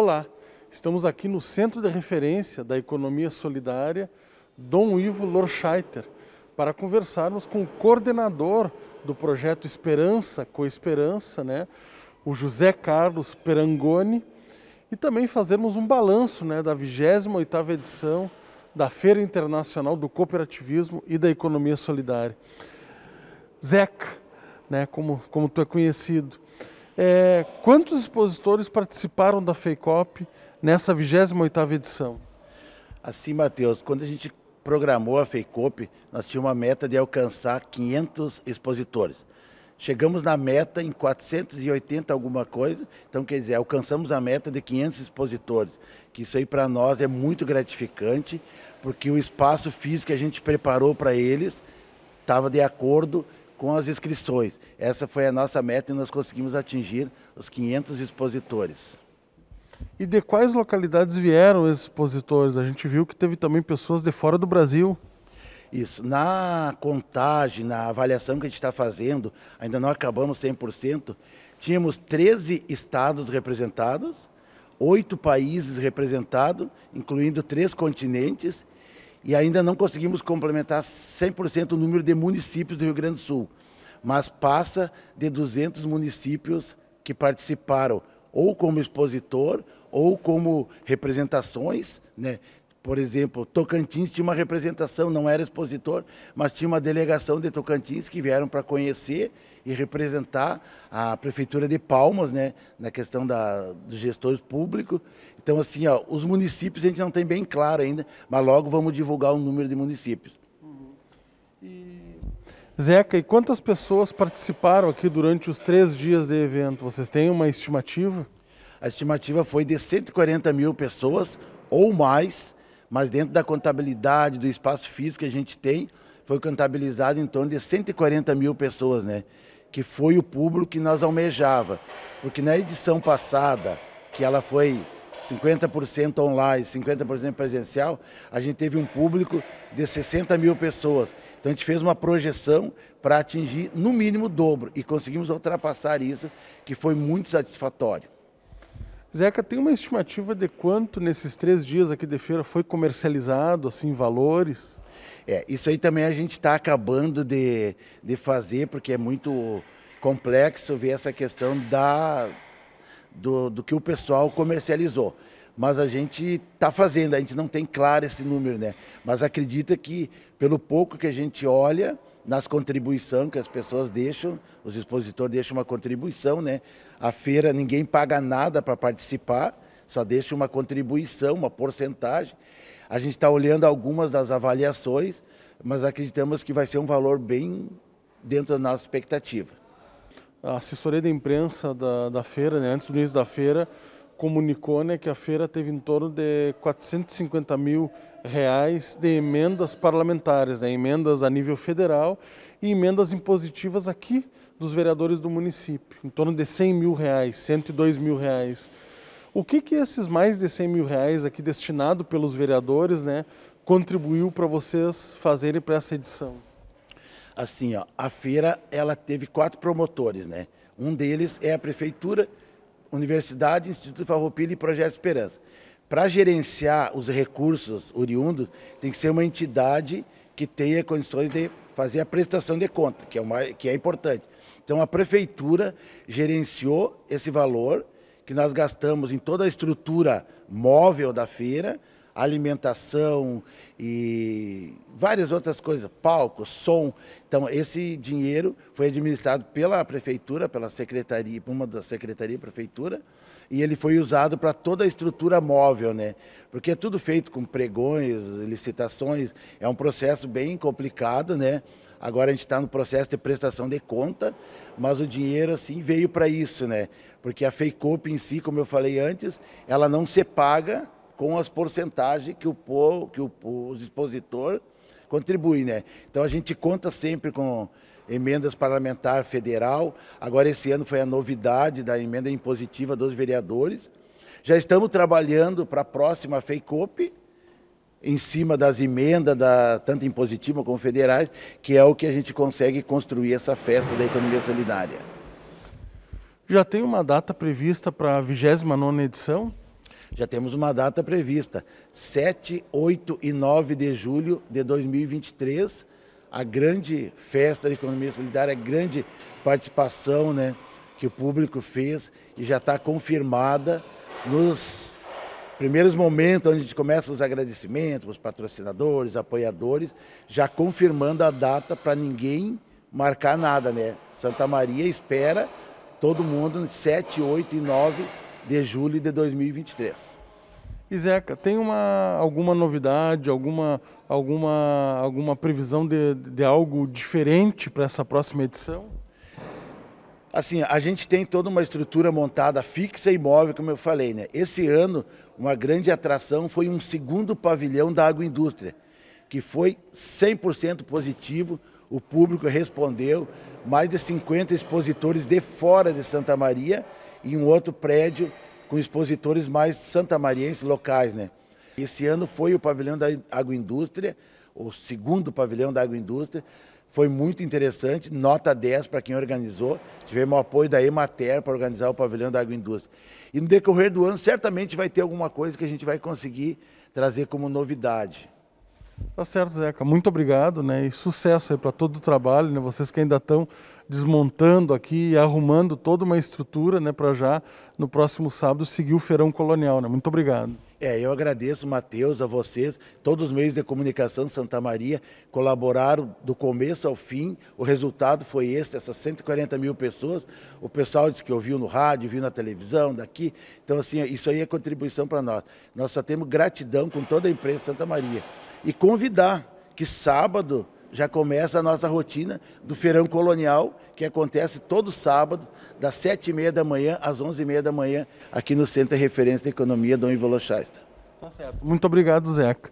Olá, estamos aqui no Centro de Referência da Economia Solidária, Dom Ivo Lorscheiter, para conversarmos com o coordenador do projeto Esperança com Esperança, né, o José Carlos Perangoni, e também fazermos um balanço né, da 28ª edição da Feira Internacional do Cooperativismo e da Economia Solidária. Zeca, né, como, como tu é conhecido. É, quantos expositores participaram da FEICOP nessa 28ª edição? Assim, Matheus, quando a gente programou a FEICOP, nós tínhamos uma meta de alcançar 500 expositores. Chegamos na meta em 480 alguma coisa, então quer dizer, alcançamos a meta de 500 expositores, que isso aí para nós é muito gratificante, porque o espaço físico que a gente preparou para eles estava de acordo com as inscrições. Essa foi a nossa meta e nós conseguimos atingir os 500 expositores. E de quais localidades vieram esses expositores? A gente viu que teve também pessoas de fora do Brasil. Isso. Na contagem, na avaliação que a gente está fazendo, ainda não acabamos 100%, tínhamos 13 estados representados, oito países representados, incluindo três continentes e ainda não conseguimos complementar 100% o número de municípios do Rio Grande do Sul, mas passa de 200 municípios que participaram ou como expositor ou como representações né, por exemplo, Tocantins tinha uma representação, não era expositor, mas tinha uma delegação de Tocantins que vieram para conhecer e representar a prefeitura de Palmas, né, na questão da, dos gestores públicos. Então, assim, ó, os municípios a gente não tem bem claro ainda, mas logo vamos divulgar o número de municípios. Uhum. E... Zeca, e quantas pessoas participaram aqui durante os três dias de evento? Vocês têm uma estimativa? A estimativa foi de 140 mil pessoas ou mais mas dentro da contabilidade do espaço físico que a gente tem, foi contabilizado em torno de 140 mil pessoas, né? Que foi o público que nós almejava. Porque na edição passada, que ela foi 50% online, 50% presencial, a gente teve um público de 60 mil pessoas. Então a gente fez uma projeção para atingir no mínimo o dobro e conseguimos ultrapassar isso, que foi muito satisfatório. Zeca, tem uma estimativa de quanto nesses três dias aqui de feira foi comercializado, assim, valores? É, isso aí também a gente está acabando de, de fazer, porque é muito complexo ver essa questão da, do, do que o pessoal comercializou. Mas a gente está fazendo, a gente não tem claro esse número, né? Mas acredita que, pelo pouco que a gente olha, nas contribuições que as pessoas deixam, os expositores deixam uma contribuição, né? A feira ninguém paga nada para participar, só deixa uma contribuição, uma porcentagem. A gente está olhando algumas das avaliações, mas acreditamos que vai ser um valor bem dentro da nossa expectativa. A assessoria da imprensa da, da feira, né, antes do início da feira, comunicou né, que a feira teve em torno de 450 mil reais de emendas parlamentares, né, emendas a nível federal e emendas impositivas aqui dos vereadores do município, em torno de 100 mil reais, 102 mil reais. O que, que esses mais de 100 mil reais aqui destinado pelos vereadores né, contribuiu para vocês fazerem para essa edição? Assim, ó, a feira ela teve quatro promotores, né? Um deles é a prefeitura, Universidade, Instituto Farroupilha e Projeto Esperança. Para gerenciar os recursos oriundos, tem que ser uma entidade que tenha condições de fazer a prestação de conta, que é, uma, que é importante. Então, a prefeitura gerenciou esse valor que nós gastamos em toda a estrutura móvel da feira, alimentação e várias outras coisas, palco, som. Então, esse dinheiro foi administrado pela prefeitura, pela secretaria, por uma da secretaria prefeitura, e ele foi usado para toda a estrutura móvel, né? Porque é tudo feito com pregões, licitações, é um processo bem complicado, né? Agora a gente está no processo de prestação de conta, mas o dinheiro assim veio para isso, né? Porque a FEICOP em si, como eu falei antes, ela não se paga com as porcentagens que o povo, que o, os expositor contribui, né? Então a gente conta sempre com emendas parlamentar federal. Agora esse ano foi a novidade da emenda impositiva dos vereadores. Já estamos trabalhando para a próxima FEICOP, em cima das emendas, da, tanto impositiva como federais, que é o que a gente consegue construir essa festa da economia solidária. Já tem uma data prevista para a 29ª edição? já temos uma data prevista, 7, 8 e 9 de julho de 2023, a grande festa da economia solidária, a grande participação né, que o público fez e já está confirmada nos primeiros momentos onde a gente começa os agradecimentos, os patrocinadores, apoiadores, já confirmando a data para ninguém marcar nada, né? Santa Maria espera todo mundo 7, 8 e 9 de julho de 2023. E Zeca, tem uma, alguma novidade, alguma, alguma, alguma previsão de, de algo diferente para essa próxima edição? Assim, a gente tem toda uma estrutura montada fixa e móvel, como eu falei, né? Esse ano, uma grande atração foi um segundo pavilhão da agroindústria, que foi 100% positivo, o público respondeu, mais de 50 expositores de fora de Santa Maria, e um outro prédio com expositores mais santamarienses locais. Né? Esse ano foi o pavilhão da água indústria, o segundo pavilhão da água indústria foi muito interessante, nota 10 para quem organizou. Tivemos o apoio da Emater para organizar o pavilhão da água indústria. E no decorrer do ano, certamente vai ter alguma coisa que a gente vai conseguir trazer como novidade. Tá certo, Zeca. Muito obrigado, né? E sucesso aí para todo o trabalho, né? Vocês que ainda estão desmontando aqui e arrumando toda uma estrutura, né, para já no próximo sábado seguir o Feirão Colonial, né? Muito obrigado. É, eu agradeço, Matheus, a vocês, todos os meios de comunicação de Santa Maria colaboraram do começo ao fim. O resultado foi esse, essas 140 mil pessoas. O pessoal disse que ouviu no rádio, viu na televisão, daqui. Então, assim, isso aí é contribuição para nós. Nós só temos gratidão com toda a imprensa de Santa Maria e convidar que sábado já começa a nossa rotina do feirão colonial, que acontece todo sábado, das sete e meia da manhã às onze e meia da manhã, aqui no Centro de Referência da Economia, Dom Ivo Chaista. Tá certo. Muito obrigado, Zeca.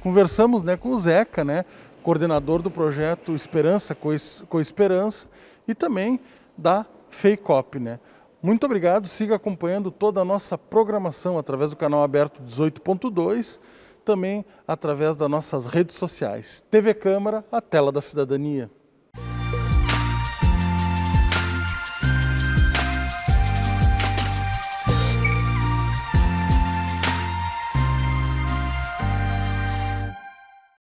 Conversamos né, com o Zeca, né, coordenador do projeto Esperança com Esperança e também da FEICOP. Né? Muito obrigado, siga acompanhando toda a nossa programação através do canal aberto 18.2 também através das nossas redes sociais. TV Câmara, a tela da cidadania.